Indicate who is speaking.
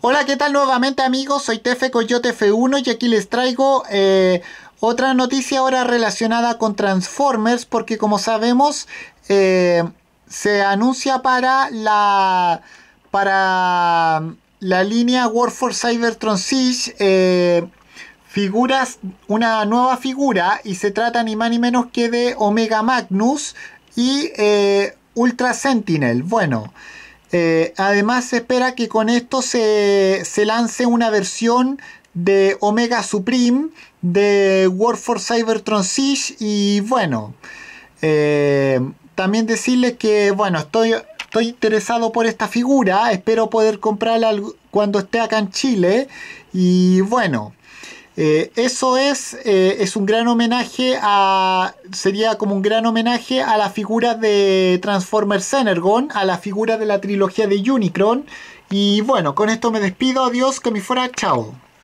Speaker 1: Hola, ¿qué tal nuevamente amigos? Soy Tefe Coyote F1 y aquí les traigo eh, otra noticia ahora relacionada con Transformers porque como sabemos eh, se anuncia para la, para la línea War for Cybertron Siege eh, figuras, una nueva figura y se trata ni más ni menos que de Omega Magnus y Ultra Sentinel. Bueno... Eh, además se espera que con esto se, lance una versión de Omega Supreme, de War for Cybertron Siege y bueno, eh, también decirles que bueno, estoy, estoy interesado por esta figura, espero poder comprarla cuando esté acá en Chile y bueno. Eh, eso es, eh, es un gran homenaje a. Sería como un gran homenaje a la figura de Transformers Energon, a la figura de la trilogía de Unicron. Y bueno, con esto me despido. Adiós, que me fuera. Chao.